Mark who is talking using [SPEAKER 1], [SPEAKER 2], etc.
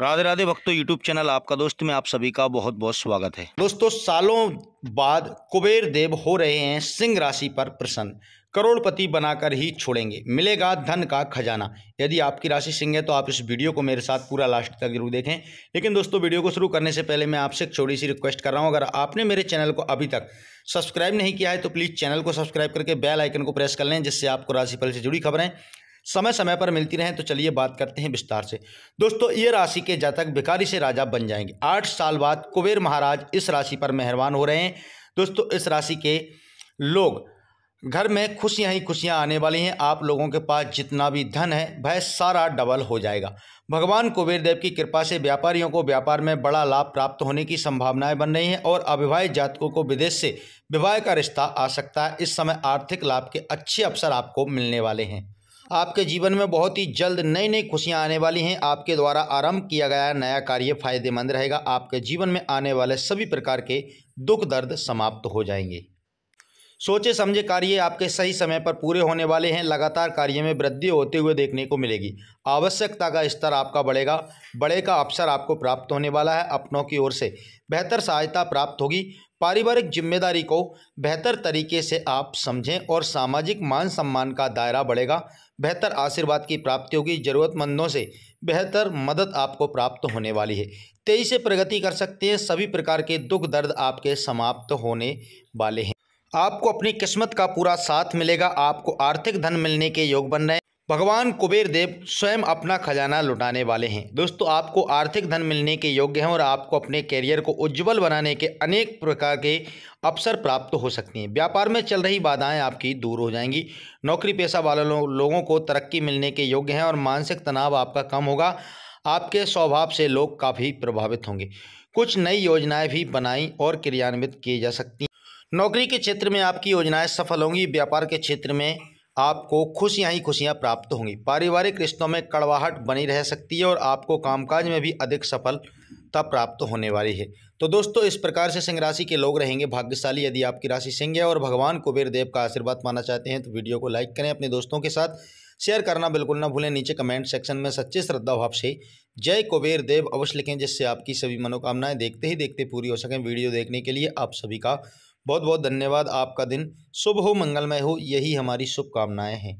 [SPEAKER 1] राधे राधे भक्तों YouTube channel आपका दोस्त में आप सभी का बहुत बहुत स्वागत है दोस्तों सालों बाद कुबेर देव हो रहे हैं सिंह राशि पर प्रसन्न करोड़पति बनाकर ही छोड़ेंगे मिलेगा धन का खजाना यदि आपकी राशि सिंह है तो आप इस वीडियो को मेरे साथ पूरा लास्ट तक जरूर देखें लेकिन दोस्तों वीडियो को शुरू करने से पहले मैं आपसे एक छोटी सी रिक्वेस्ट कर रहा हूं अगर आपने मेरे चैनल को अभी तक सब्सक्राइब नहीं किया है तो प्लीज़ चैनल को सब्सक्राइब करके बेल आइकन को प्रेस कर लें जिससे आपको राशिफल से जुड़ी खबरें समय समय पर मिलती रहें तो चलिए बात करते हैं विस्तार से दोस्तों ये राशि के जातक भिकारी से राजा बन जाएंगे आठ साल बाद कुबेर महाराज इस राशि पर मेहरबान हो रहे हैं दोस्तों इस राशि के लोग घर में खुशियाँ ही खुशियाँ आने वाली हैं आप लोगों के पास जितना भी धन है वह सारा डबल हो जाएगा भगवान कुबेर देव की कृपा से व्यापारियों को व्यापार में बड़ा लाभ प्राप्त होने की संभावनाएं बन रही हैं और अविवाहित जातकों को विदेश से विवाह का रिश्ता आ सकता है इस समय आर्थिक लाभ के अच्छे अवसर आपको मिलने वाले हैं आपके जीवन में बहुत ही जल्द नई नई खुशियां आने वाली हैं आपके द्वारा आरंभ किया गया नया कार्य फायदेमंद रहेगा आपके जीवन में आने वाले सभी प्रकार के दुख दर्द समाप्त हो जाएंगे सोचे समझे कार्य आपके सही समय पर पूरे होने वाले हैं लगातार कार्य में वृद्धि होते हुए देखने को मिलेगी आवश्यकता का स्तर आपका बढ़ेगा बड़े का अवसर आपको प्राप्त होने वाला है अपनों की ओर से बेहतर सहायता प्राप्त होगी पारिवारिक जिम्मेदारी को बेहतर तरीके से आप समझें और सामाजिक मान सम्मान का दायरा बढ़ेगा बेहतर आशीर्वाद की प्राप्ति होगी ज़रूरतमंदों से बेहतर मदद आपको प्राप्त होने वाली है तेजी से प्रगति कर सकते हैं सभी प्रकार के दुख दर्द आपके समाप्त होने वाले हैं आपको अपनी किस्मत का पूरा साथ मिलेगा आपको आर्थिक धन मिलने के योग बन रहे हैं भगवान कुबेर देव स्वयं अपना खजाना लुटाने वाले हैं दोस्तों आपको आर्थिक धन मिलने के योग्य हैं और आपको अपने कैरियर को उज्जवल बनाने के अनेक प्रकार के अवसर प्राप्त हो सकती हैं व्यापार में चल रही बाधाएं आपकी दूर हो जाएंगी नौकरी पेशा वाले लो, लोगों को तरक्की मिलने के योग्य हैं और मानसिक तनाव आपका कम होगा आपके स्वभाव से लोग काफ़ी प्रभावित होंगे कुछ नई योजनाएँ भी बनाई और क्रियान्वित की जा सकती नौकरी के क्षेत्र में आपकी योजनाएँ सफल होंगी व्यापार के क्षेत्र में आपको खुशियाँ ही खुशियाँ प्राप्त होंगी पारिवारिक रिश्तों में कड़वाहट बनी रह सकती है और आपको कामकाज में भी अधिक सफलता प्राप्त होने वाली है तो दोस्तों इस प्रकार से सिंह राशि के लोग रहेंगे भाग्यशाली यदि आपकी राशि सिंह है और भगवान कुबेर देव का आशीर्वाद माना चाहते हैं तो वीडियो को लाइक करें अपने दोस्तों के साथ शेयर करना बिल्कुल ना भूलें नीचे कमेंट सेक्शन में सच्चे श्रद्धा भाव से जय कुबेर देव अवश्य लिखें जिससे आपकी सभी मनोकामनाएं देखते ही देखते पूरी हो सकें वीडियो देखने के लिए आप सभी का बहुत बहुत धन्यवाद आपका दिन शुभ हो मंगलमय हो यही हमारी शुभकामनाएँ हैं